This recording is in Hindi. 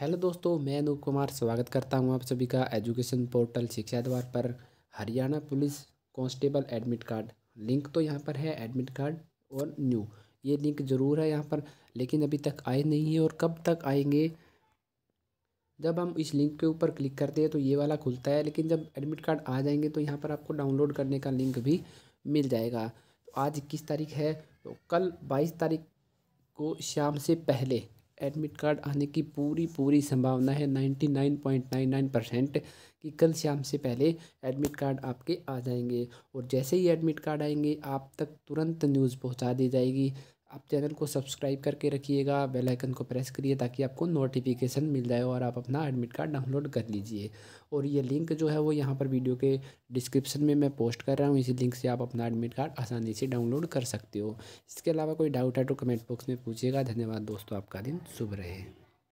हेलो दोस्तों मैं अनूप कुमार स्वागत करता हूं आप सभी का एजुकेशन पोर्टल शिक्षा द्वार पर Haryana police constable admit card link तो यहां पर है एडमिट कार्ड और न्यू ये लिंक ज़रूर है यहां पर लेकिन अभी तक आए नहीं है और कब तक आएंगे जब हम इस लिंक के ऊपर क्लिक करते हैं तो ये वाला खुलता है लेकिन जब एडमिट कार्ड आ जाएंगे तो यहाँ पर आपको डाउनलोड करने का लिंक भी मिल जाएगा तो आज इक्कीस तारीख है तो कल बाईस तारीख को शाम से पहले एडमिट कार्ड आने की पूरी पूरी संभावना है ninety nine point nine nine percent कि कल शाम से पहले एडमिट कार्ड आपके आ जाएंगे और जैसे ही एडमिट कार्ड आएंगे आप तक तुरंत न्यूज़ पहुंचा दी जाएगी आप चैनल को सब्सक्राइब करके रखिएगा बेल आइकन को प्रेस करिए ताकि आपको नोटिफिकेशन मिल जाए और आप अपना एडमिट कार्ड डाउनलोड कर लीजिए और ये लिंक जो है वो यहाँ पर वीडियो के डिस्क्रिप्शन में मैं पोस्ट कर रहा हूँ इसी लिंक से आप अपना एडमिट कार्ड आसानी से डाउनलोड कर सकते हो इसके अलावा कोई डाउट है तो कमेंट बॉक्स में पूछिएगा धन्यवाद दोस्तों आपका दिन शुभ रहे